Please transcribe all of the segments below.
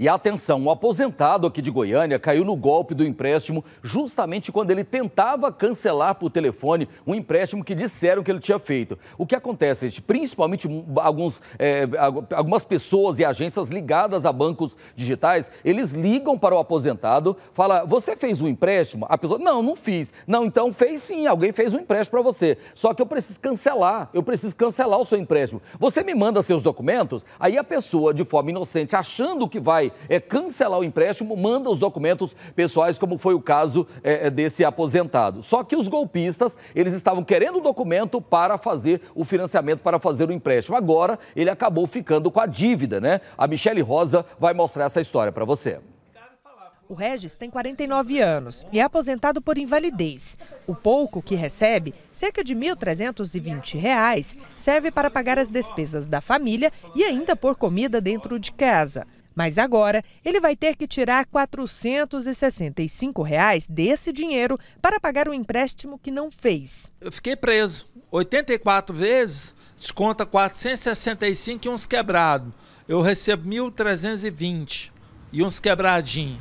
E atenção, o aposentado aqui de Goiânia caiu no golpe do empréstimo justamente quando ele tentava cancelar por telefone um empréstimo que disseram que ele tinha feito. O que acontece, gente? Principalmente alguns, é, algumas pessoas e agências ligadas a bancos digitais, eles ligam para o aposentado, fala: "Você fez um empréstimo?" A pessoa: "Não, não fiz". "Não, então fez sim, alguém fez um empréstimo para você. Só que eu preciso cancelar, eu preciso cancelar o seu empréstimo. Você me manda seus documentos?" Aí a pessoa, de forma inocente, achando que vai é, cancelar o empréstimo, manda os documentos pessoais, como foi o caso é, é, desse aposentado. Só que os golpistas, eles estavam querendo o documento para fazer o financiamento, para fazer o empréstimo. Agora, ele acabou ficando com a dívida, né? A Michele Rosa vai mostrar essa história para você. O Regis tem 49 anos e é aposentado por invalidez. O pouco que recebe, cerca de R$ 1.320, serve para pagar as despesas da família e ainda pôr comida dentro de casa. Mas agora ele vai ter que tirar R$ 465 reais desse dinheiro para pagar o empréstimo que não fez. Eu fiquei preso 84 vezes, desconta 465 e uns quebrados. Eu recebo 1.320 e uns quebradinhos.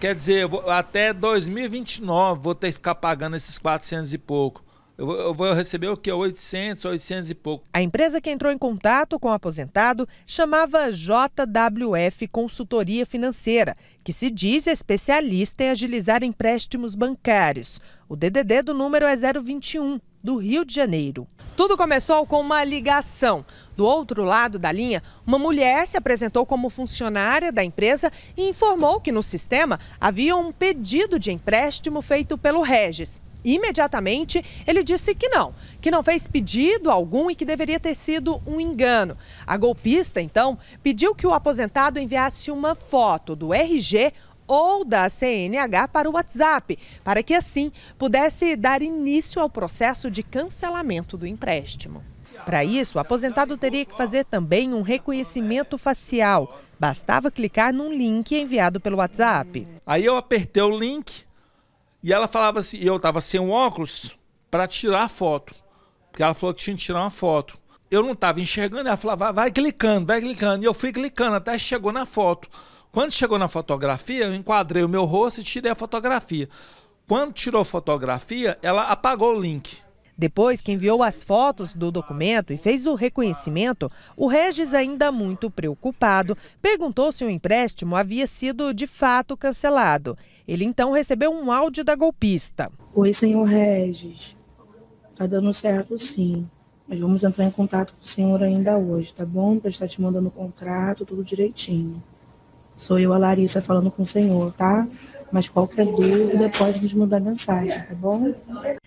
Quer dizer, até 2029 vou ter que ficar pagando esses 400 e pouco. Eu vou receber o que? 800, 800 e pouco. A empresa que entrou em contato com o aposentado chamava JWF Consultoria Financeira, que se diz especialista em agilizar empréstimos bancários. O DDD do número é 021, do Rio de Janeiro. Tudo começou com uma ligação. Do outro lado da linha, uma mulher se apresentou como funcionária da empresa e informou que no sistema havia um pedido de empréstimo feito pelo Regis imediatamente, ele disse que não, que não fez pedido algum e que deveria ter sido um engano. A golpista, então, pediu que o aposentado enviasse uma foto do RG ou da CNH para o WhatsApp, para que assim pudesse dar início ao processo de cancelamento do empréstimo. Para isso, o aposentado teria que fazer também um reconhecimento facial. Bastava clicar num link enviado pelo WhatsApp. Aí eu apertei o link, e ela falava assim, eu tava sem o óculos para tirar a foto. Porque ela falou que tinha que tirar uma foto. Eu não tava enxergando, ela falava, vai clicando, vai clicando. E eu fui clicando até chegou na foto. Quando chegou na fotografia, eu enquadrei o meu rosto e tirei a fotografia. Quando tirou a fotografia, ela apagou o link. Depois que enviou as fotos do documento e fez o reconhecimento, o Regis, ainda muito preocupado, perguntou se o empréstimo havia sido de fato cancelado. Ele então recebeu um áudio da golpista. Oi, senhor Regis. Tá dando certo sim. Mas vamos entrar em contato com o senhor ainda hoje, tá bom? Para estar te mandando o contrato, tudo direitinho. Sou eu, a Larissa, falando com o senhor, tá? Mas qualquer dúvida pode nos mandar mensagem, tá bom?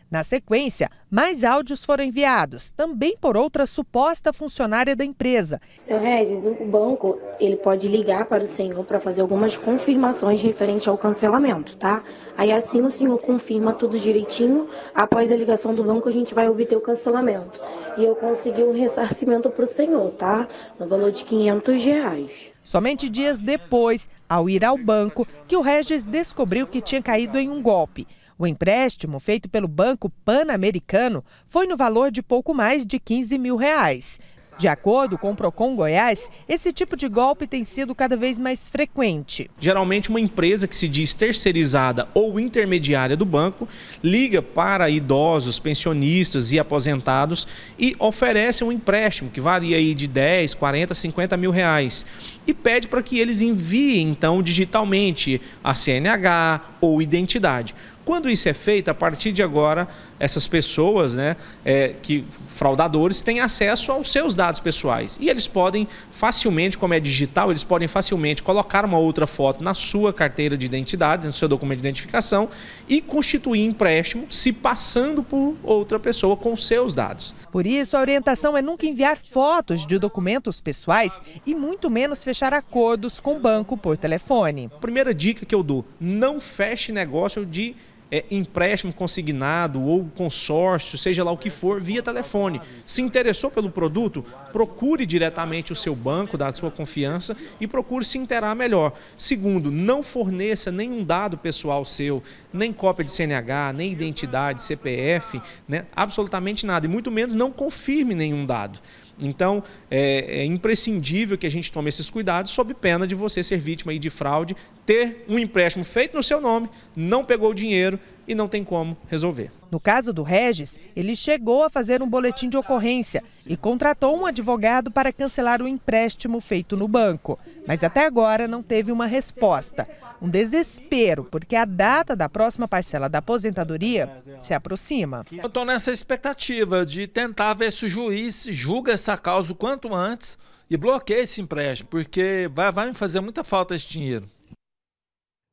Na sequência, mais áudios foram enviados, também por outra suposta funcionária da empresa. Seu Regis, o banco ele pode ligar para o senhor para fazer algumas confirmações referente ao cancelamento, tá? Aí assim o senhor confirma tudo direitinho. Após a ligação do banco, a gente vai obter o cancelamento. E eu consegui um ressarcimento para o senhor, tá? No valor de 500 reais. Somente dias depois, ao ir ao banco, que o Regis descobriu que tinha caído em um golpe. O empréstimo feito pelo Banco Pan-Americano foi no valor de pouco mais de 15 mil reais. De acordo com o Procon Goiás, esse tipo de golpe tem sido cada vez mais frequente. Geralmente, uma empresa que se diz terceirizada ou intermediária do banco liga para idosos, pensionistas e aposentados e oferece um empréstimo que varia aí de 10, 40, 50 mil reais e pede para que eles enviem então digitalmente a CNH ou identidade. Quando isso é feito, a partir de agora, essas pessoas, né, é, que fraudadores, têm acesso aos seus dados pessoais. E eles podem facilmente, como é digital, eles podem facilmente colocar uma outra foto na sua carteira de identidade, no seu documento de identificação, e constituir empréstimo se passando por outra pessoa com seus dados. Por isso, a orientação é nunca enviar fotos de documentos pessoais e muito menos fechar acordos com o banco por telefone. A primeira dica que eu dou: não feche negócio de é, empréstimo consignado ou consórcio, seja lá o que for, via telefone. Se interessou pelo produto, procure diretamente o seu banco da sua confiança e procure se interar melhor. Segundo, não forneça nenhum dado pessoal seu, nem cópia de CNH, nem identidade, CPF, né? absolutamente nada, e muito menos não confirme nenhum dado. Então, é, é, imprescindível que a gente tome esses cuidados, sob pena de você ser vítima de fraude, ter um empréstimo feito no seu nome, não pegou o dinheiro, e não tem como resolver. No caso do Regis, ele chegou a fazer um boletim de ocorrência e contratou um advogado para cancelar o empréstimo feito no banco. Mas até agora não teve uma resposta. Um desespero, porque a data da próxima parcela da aposentadoria se aproxima. Eu estou nessa expectativa de tentar ver se o juiz julga essa causa o quanto antes e bloqueia esse empréstimo, porque vai, vai me fazer muita falta esse dinheiro.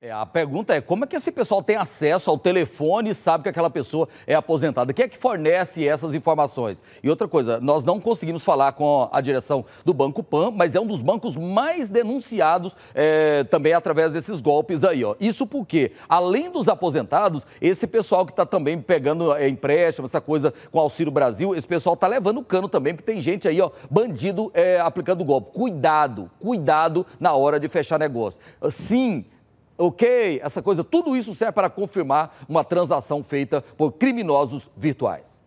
É, a pergunta é como é que esse pessoal tem acesso ao telefone e sabe que aquela pessoa é aposentada? Quem é que fornece essas informações? E outra coisa, nós não conseguimos falar com a direção do Banco Pan, mas é um dos bancos mais denunciados é, também através desses golpes aí. Ó. Isso porque, além dos aposentados, esse pessoal que está também pegando é, empréstimo, essa coisa com Auxílio Brasil, esse pessoal está levando o cano também, porque tem gente aí, ó, bandido é, aplicando golpe. Cuidado, cuidado na hora de fechar negócio. Sim, ok? Essa coisa, tudo isso serve para confirmar uma transação feita por criminosos virtuais.